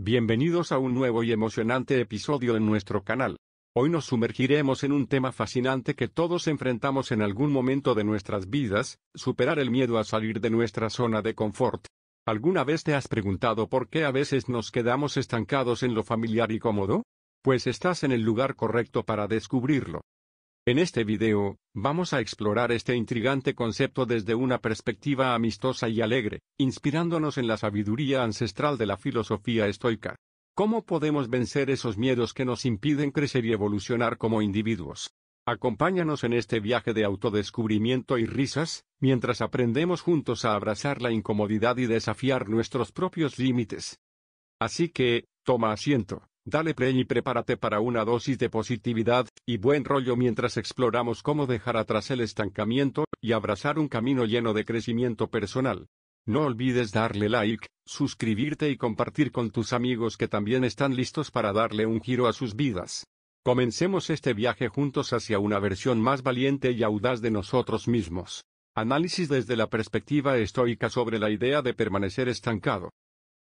Bienvenidos a un nuevo y emocionante episodio en nuestro canal. Hoy nos sumergiremos en un tema fascinante que todos enfrentamos en algún momento de nuestras vidas, superar el miedo a salir de nuestra zona de confort. ¿Alguna vez te has preguntado por qué a veces nos quedamos estancados en lo familiar y cómodo? Pues estás en el lugar correcto para descubrirlo. En este video, vamos a explorar este intrigante concepto desde una perspectiva amistosa y alegre, inspirándonos en la sabiduría ancestral de la filosofía estoica. ¿Cómo podemos vencer esos miedos que nos impiden crecer y evolucionar como individuos? Acompáñanos en este viaje de autodescubrimiento y risas, mientras aprendemos juntos a abrazar la incomodidad y desafiar nuestros propios límites. Así que, toma asiento, Dale play y prepárate para una dosis de positividad y buen rollo mientras exploramos cómo dejar atrás el estancamiento y abrazar un camino lleno de crecimiento personal. No olvides darle like, suscribirte y compartir con tus amigos que también están listos para darle un giro a sus vidas. Comencemos este viaje juntos hacia una versión más valiente y audaz de nosotros mismos. Análisis desde la perspectiva estoica sobre la idea de permanecer estancado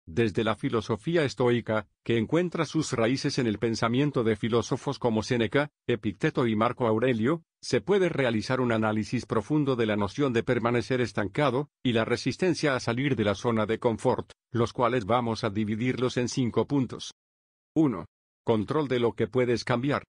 desde la filosofía estoica, que encuentra sus raíces en el pensamiento de filósofos como Séneca, Epicteto y Marco Aurelio, se puede realizar un análisis profundo de la noción de permanecer estancado, y la resistencia a salir de la zona de confort, los cuales vamos a dividirlos en cinco puntos. 1. Control de lo que puedes cambiar.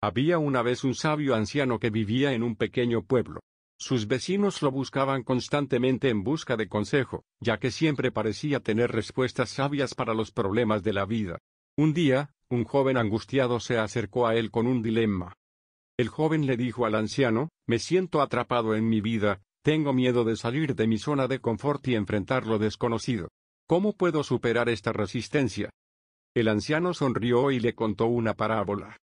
Había una vez un sabio anciano que vivía en un pequeño pueblo. Sus vecinos lo buscaban constantemente en busca de consejo, ya que siempre parecía tener respuestas sabias para los problemas de la vida. Un día, un joven angustiado se acercó a él con un dilema. El joven le dijo al anciano, me siento atrapado en mi vida, tengo miedo de salir de mi zona de confort y enfrentar lo desconocido. ¿Cómo puedo superar esta resistencia? El anciano sonrió y le contó una parábola.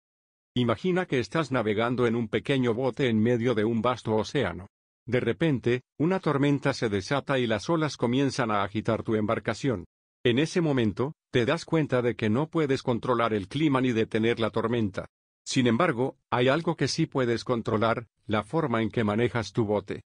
Imagina que estás navegando en un pequeño bote en medio de un vasto océano. De repente, una tormenta se desata y las olas comienzan a agitar tu embarcación. En ese momento, te das cuenta de que no puedes controlar el clima ni detener la tormenta. Sin embargo, hay algo que sí puedes controlar, la forma en que manejas tu bote.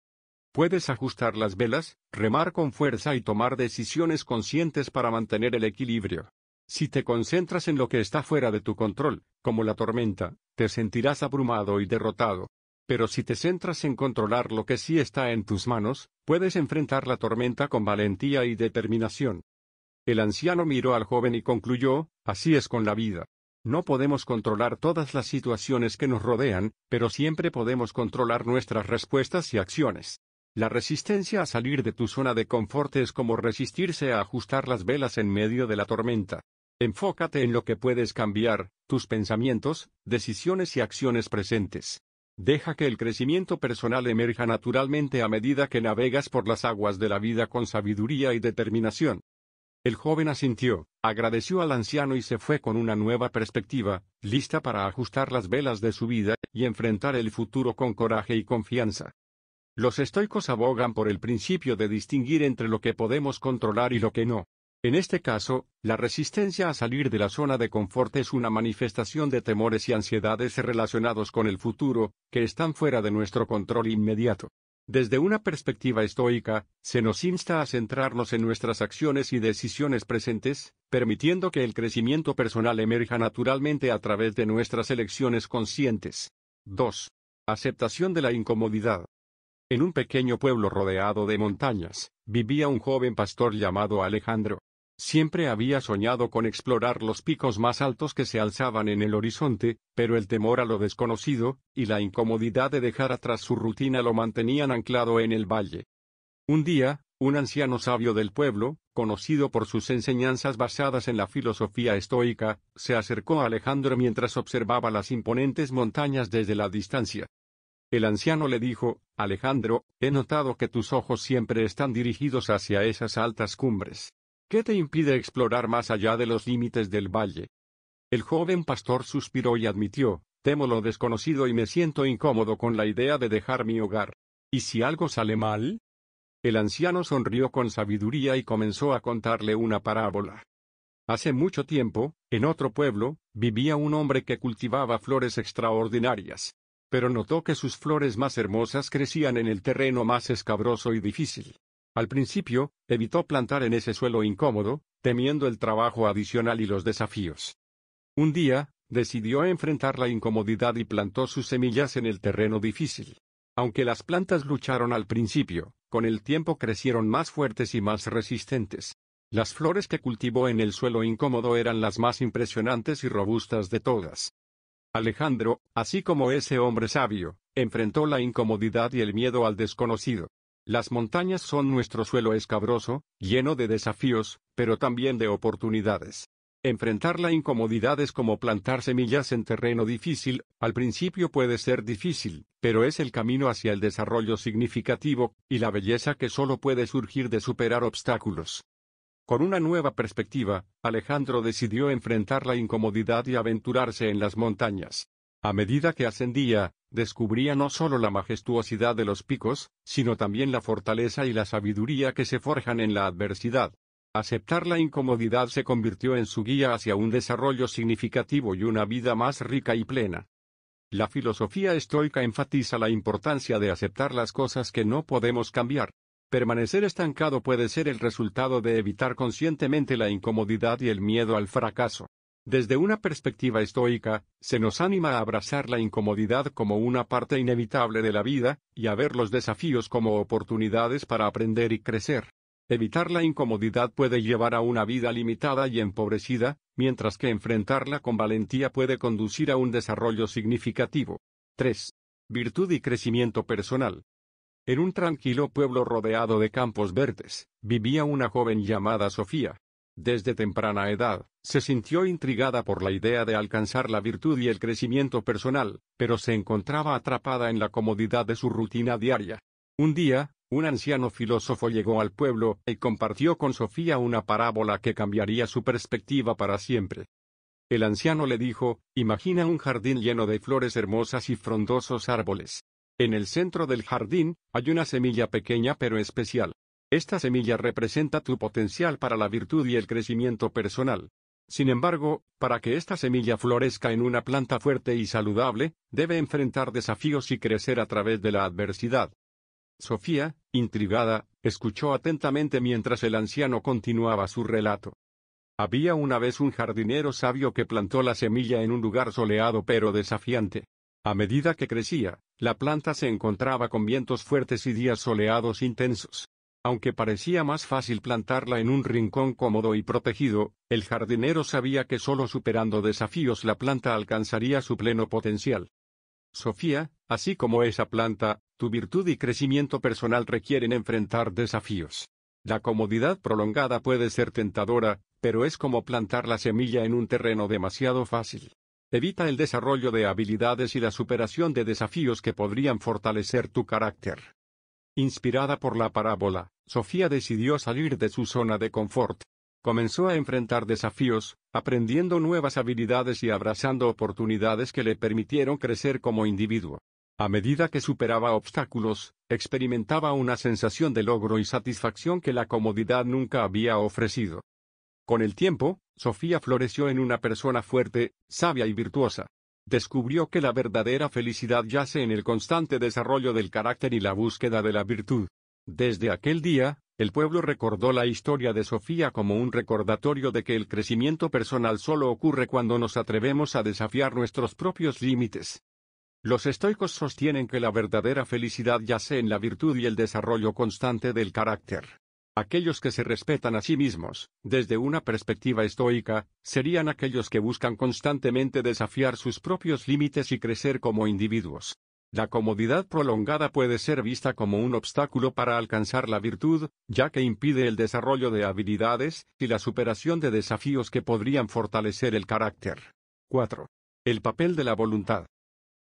Puedes ajustar las velas, remar con fuerza y tomar decisiones conscientes para mantener el equilibrio. Si te concentras en lo que está fuera de tu control, como la tormenta, te sentirás abrumado y derrotado. Pero si te centras en controlar lo que sí está en tus manos, puedes enfrentar la tormenta con valentía y determinación. El anciano miró al joven y concluyó, así es con la vida. No podemos controlar todas las situaciones que nos rodean, pero siempre podemos controlar nuestras respuestas y acciones. La resistencia a salir de tu zona de confort es como resistirse a ajustar las velas en medio de la tormenta. Enfócate en lo que puedes cambiar, tus pensamientos, decisiones y acciones presentes. Deja que el crecimiento personal emerja naturalmente a medida que navegas por las aguas de la vida con sabiduría y determinación. El joven asintió, agradeció al anciano y se fue con una nueva perspectiva, lista para ajustar las velas de su vida y enfrentar el futuro con coraje y confianza. Los estoicos abogan por el principio de distinguir entre lo que podemos controlar y lo que no. En este caso, la resistencia a salir de la zona de confort es una manifestación de temores y ansiedades relacionados con el futuro, que están fuera de nuestro control inmediato. Desde una perspectiva estoica, se nos insta a centrarnos en nuestras acciones y decisiones presentes, permitiendo que el crecimiento personal emerja naturalmente a través de nuestras elecciones conscientes. 2. Aceptación de la incomodidad. En un pequeño pueblo rodeado de montañas, vivía un joven pastor llamado Alejandro. Siempre había soñado con explorar los picos más altos que se alzaban en el horizonte, pero el temor a lo desconocido, y la incomodidad de dejar atrás su rutina lo mantenían anclado en el valle. Un día, un anciano sabio del pueblo, conocido por sus enseñanzas basadas en la filosofía estoica, se acercó a Alejandro mientras observaba las imponentes montañas desde la distancia. El anciano le dijo, Alejandro, he notado que tus ojos siempre están dirigidos hacia esas altas cumbres. ¿Qué te impide explorar más allá de los límites del valle? El joven pastor suspiró y admitió, temo lo desconocido y me siento incómodo con la idea de dejar mi hogar. ¿Y si algo sale mal? El anciano sonrió con sabiduría y comenzó a contarle una parábola. Hace mucho tiempo, en otro pueblo, vivía un hombre que cultivaba flores extraordinarias pero notó que sus flores más hermosas crecían en el terreno más escabroso y difícil. Al principio, evitó plantar en ese suelo incómodo, temiendo el trabajo adicional y los desafíos. Un día, decidió enfrentar la incomodidad y plantó sus semillas en el terreno difícil. Aunque las plantas lucharon al principio, con el tiempo crecieron más fuertes y más resistentes. Las flores que cultivó en el suelo incómodo eran las más impresionantes y robustas de todas. Alejandro, así como ese hombre sabio, enfrentó la incomodidad y el miedo al desconocido. Las montañas son nuestro suelo escabroso, lleno de desafíos, pero también de oportunidades. Enfrentar la incomodidad es como plantar semillas en terreno difícil, al principio puede ser difícil, pero es el camino hacia el desarrollo significativo, y la belleza que solo puede surgir de superar obstáculos. Por una nueva perspectiva, Alejandro decidió enfrentar la incomodidad y aventurarse en las montañas. A medida que ascendía, descubría no solo la majestuosidad de los picos, sino también la fortaleza y la sabiduría que se forjan en la adversidad. Aceptar la incomodidad se convirtió en su guía hacia un desarrollo significativo y una vida más rica y plena. La filosofía estoica enfatiza la importancia de aceptar las cosas que no podemos cambiar, Permanecer estancado puede ser el resultado de evitar conscientemente la incomodidad y el miedo al fracaso. Desde una perspectiva estoica, se nos anima a abrazar la incomodidad como una parte inevitable de la vida, y a ver los desafíos como oportunidades para aprender y crecer. Evitar la incomodidad puede llevar a una vida limitada y empobrecida, mientras que enfrentarla con valentía puede conducir a un desarrollo significativo. 3. Virtud y crecimiento personal. En un tranquilo pueblo rodeado de campos verdes, vivía una joven llamada Sofía. Desde temprana edad, se sintió intrigada por la idea de alcanzar la virtud y el crecimiento personal, pero se encontraba atrapada en la comodidad de su rutina diaria. Un día, un anciano filósofo llegó al pueblo y compartió con Sofía una parábola que cambiaría su perspectiva para siempre. El anciano le dijo, Imagina un jardín lleno de flores hermosas y frondosos árboles. En el centro del jardín, hay una semilla pequeña pero especial. Esta semilla representa tu potencial para la virtud y el crecimiento personal. Sin embargo, para que esta semilla florezca en una planta fuerte y saludable, debe enfrentar desafíos y crecer a través de la adversidad. Sofía, intrigada, escuchó atentamente mientras el anciano continuaba su relato. Había una vez un jardinero sabio que plantó la semilla en un lugar soleado pero desafiante. A medida que crecía, la planta se encontraba con vientos fuertes y días soleados intensos. Aunque parecía más fácil plantarla en un rincón cómodo y protegido, el jardinero sabía que solo superando desafíos la planta alcanzaría su pleno potencial. Sofía, así como esa planta, tu virtud y crecimiento personal requieren enfrentar desafíos. La comodidad prolongada puede ser tentadora, pero es como plantar la semilla en un terreno demasiado fácil. Evita el desarrollo de habilidades y la superación de desafíos que podrían fortalecer tu carácter. Inspirada por la parábola, Sofía decidió salir de su zona de confort. Comenzó a enfrentar desafíos, aprendiendo nuevas habilidades y abrazando oportunidades que le permitieron crecer como individuo. A medida que superaba obstáculos, experimentaba una sensación de logro y satisfacción que la comodidad nunca había ofrecido. Con el tiempo, Sofía floreció en una persona fuerte, sabia y virtuosa. Descubrió que la verdadera felicidad yace en el constante desarrollo del carácter y la búsqueda de la virtud. Desde aquel día, el pueblo recordó la historia de Sofía como un recordatorio de que el crecimiento personal solo ocurre cuando nos atrevemos a desafiar nuestros propios límites. Los estoicos sostienen que la verdadera felicidad yace en la virtud y el desarrollo constante del carácter. Aquellos que se respetan a sí mismos, desde una perspectiva estoica, serían aquellos que buscan constantemente desafiar sus propios límites y crecer como individuos. La comodidad prolongada puede ser vista como un obstáculo para alcanzar la virtud, ya que impide el desarrollo de habilidades y la superación de desafíos que podrían fortalecer el carácter. 4. El papel de la voluntad.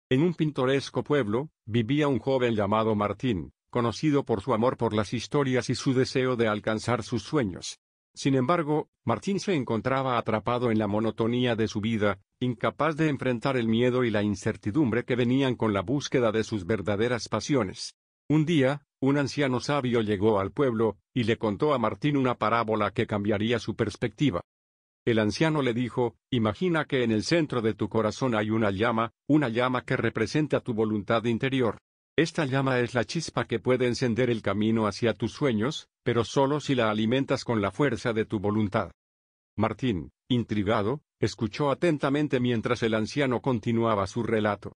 En un pintoresco pueblo, vivía un joven llamado Martín, conocido por su amor por las historias y su deseo de alcanzar sus sueños. Sin embargo, Martín se encontraba atrapado en la monotonía de su vida, incapaz de enfrentar el miedo y la incertidumbre que venían con la búsqueda de sus verdaderas pasiones. Un día, un anciano sabio llegó al pueblo, y le contó a Martín una parábola que cambiaría su perspectiva. El anciano le dijo, Imagina que en el centro de tu corazón hay una llama, una llama que representa tu voluntad interior. Esta llama es la chispa que puede encender el camino hacia tus sueños, pero solo si la alimentas con la fuerza de tu voluntad. Martín, intrigado, escuchó atentamente mientras el anciano continuaba su relato.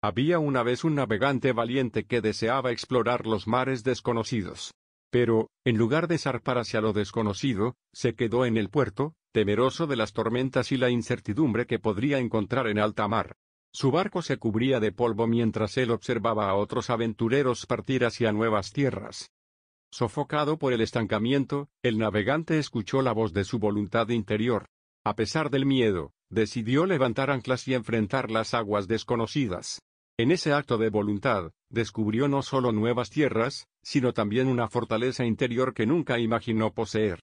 Había una vez un navegante valiente que deseaba explorar los mares desconocidos. Pero, en lugar de zarpar hacia lo desconocido, se quedó en el puerto, temeroso de las tormentas y la incertidumbre que podría encontrar en alta mar. Su barco se cubría de polvo mientras él observaba a otros aventureros partir hacia nuevas tierras. Sofocado por el estancamiento, el navegante escuchó la voz de su voluntad interior. A pesar del miedo, decidió levantar anclas y enfrentar las aguas desconocidas. En ese acto de voluntad, descubrió no solo nuevas tierras, sino también una fortaleza interior que nunca imaginó poseer.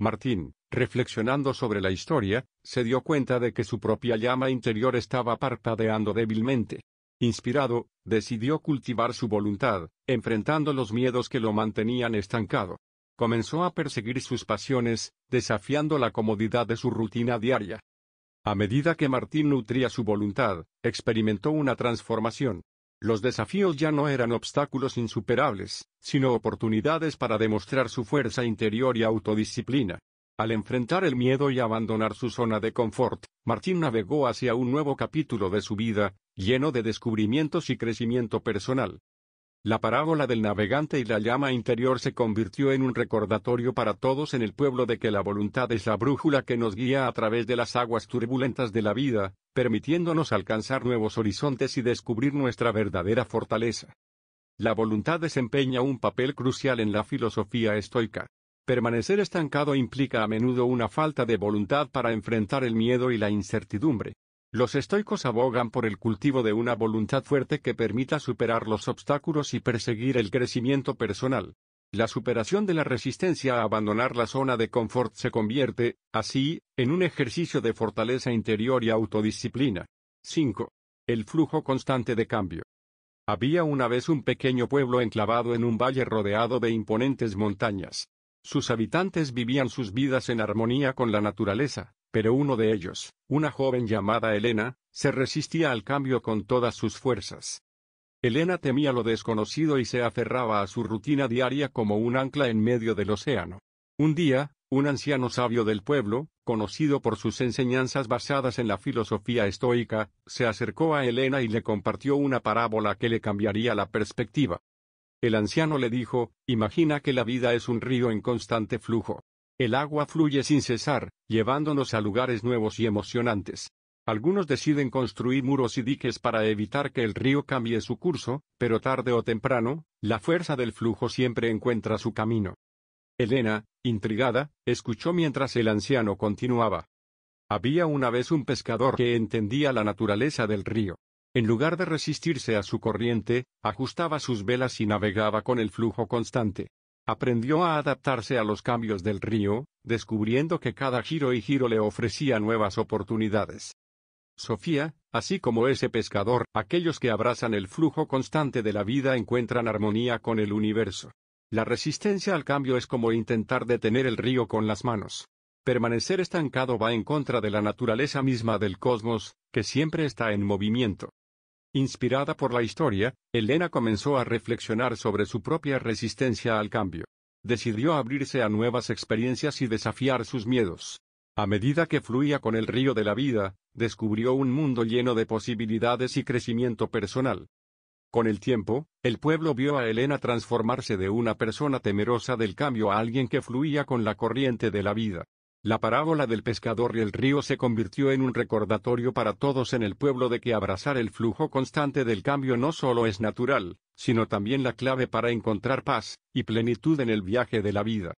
Martín, reflexionando sobre la historia, se dio cuenta de que su propia llama interior estaba parpadeando débilmente. Inspirado, decidió cultivar su voluntad, enfrentando los miedos que lo mantenían estancado. Comenzó a perseguir sus pasiones, desafiando la comodidad de su rutina diaria. A medida que Martín nutría su voluntad, experimentó una transformación. Los desafíos ya no eran obstáculos insuperables, sino oportunidades para demostrar su fuerza interior y autodisciplina. Al enfrentar el miedo y abandonar su zona de confort, Martín navegó hacia un nuevo capítulo de su vida, lleno de descubrimientos y crecimiento personal. La parábola del navegante y la llama interior se convirtió en un recordatorio para todos en el pueblo de que la voluntad es la brújula que nos guía a través de las aguas turbulentas de la vida, permitiéndonos alcanzar nuevos horizontes y descubrir nuestra verdadera fortaleza. La voluntad desempeña un papel crucial en la filosofía estoica. Permanecer estancado implica a menudo una falta de voluntad para enfrentar el miedo y la incertidumbre. Los estoicos abogan por el cultivo de una voluntad fuerte que permita superar los obstáculos y perseguir el crecimiento personal. La superación de la resistencia a abandonar la zona de confort se convierte, así, en un ejercicio de fortaleza interior y autodisciplina. 5. El flujo constante de cambio. Había una vez un pequeño pueblo enclavado en un valle rodeado de imponentes montañas. Sus habitantes vivían sus vidas en armonía con la naturaleza, pero uno de ellos, una joven llamada Elena, se resistía al cambio con todas sus fuerzas. Elena temía lo desconocido y se aferraba a su rutina diaria como un ancla en medio del océano. Un día, un anciano sabio del pueblo, conocido por sus enseñanzas basadas en la filosofía estoica, se acercó a Elena y le compartió una parábola que le cambiaría la perspectiva. El anciano le dijo, Imagina que la vida es un río en constante flujo. El agua fluye sin cesar, llevándonos a lugares nuevos y emocionantes. Algunos deciden construir muros y diques para evitar que el río cambie su curso, pero tarde o temprano, la fuerza del flujo siempre encuentra su camino. Elena, intrigada, escuchó mientras el anciano continuaba. Había una vez un pescador que entendía la naturaleza del río. En lugar de resistirse a su corriente, ajustaba sus velas y navegaba con el flujo constante. Aprendió a adaptarse a los cambios del río, descubriendo que cada giro y giro le ofrecía nuevas oportunidades. Sofía, así como ese pescador, aquellos que abrazan el flujo constante de la vida encuentran armonía con el universo. La resistencia al cambio es como intentar detener el río con las manos. Permanecer estancado va en contra de la naturaleza misma del cosmos, que siempre está en movimiento. Inspirada por la historia, Elena comenzó a reflexionar sobre su propia resistencia al cambio. Decidió abrirse a nuevas experiencias y desafiar sus miedos. A medida que fluía con el río de la vida, descubrió un mundo lleno de posibilidades y crecimiento personal. Con el tiempo, el pueblo vio a Elena transformarse de una persona temerosa del cambio a alguien que fluía con la corriente de la vida. La parábola del pescador y el río se convirtió en un recordatorio para todos en el pueblo de que abrazar el flujo constante del cambio no solo es natural, sino también la clave para encontrar paz y plenitud en el viaje de la vida.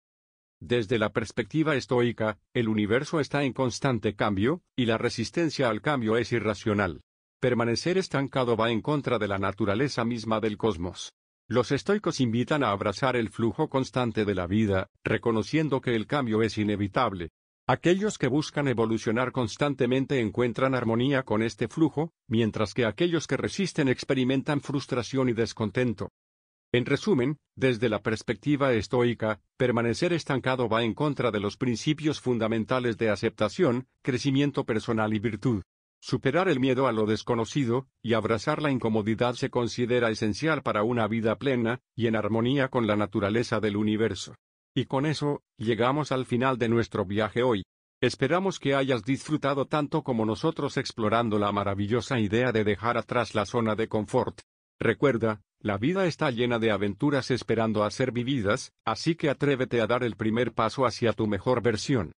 Desde la perspectiva estoica, el universo está en constante cambio, y la resistencia al cambio es irracional. Permanecer estancado va en contra de la naturaleza misma del cosmos. Los estoicos invitan a abrazar el flujo constante de la vida, reconociendo que el cambio es inevitable. Aquellos que buscan evolucionar constantemente encuentran armonía con este flujo, mientras que aquellos que resisten experimentan frustración y descontento. En resumen, desde la perspectiva estoica, permanecer estancado va en contra de los principios fundamentales de aceptación, crecimiento personal y virtud. Superar el miedo a lo desconocido, y abrazar la incomodidad se considera esencial para una vida plena, y en armonía con la naturaleza del universo. Y con eso, llegamos al final de nuestro viaje hoy. Esperamos que hayas disfrutado tanto como nosotros explorando la maravillosa idea de dejar atrás la zona de confort. Recuerda, la vida está llena de aventuras esperando a ser vividas, así que atrévete a dar el primer paso hacia tu mejor versión.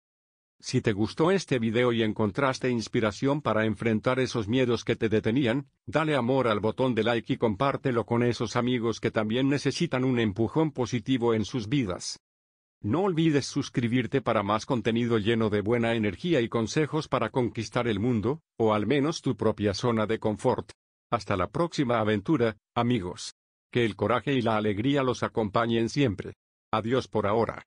Si te gustó este video y encontraste inspiración para enfrentar esos miedos que te detenían, dale amor al botón de like y compártelo con esos amigos que también necesitan un empujón positivo en sus vidas. No olvides suscribirte para más contenido lleno de buena energía y consejos para conquistar el mundo, o al menos tu propia zona de confort. Hasta la próxima aventura, amigos. Que el coraje y la alegría los acompañen siempre. Adiós por ahora.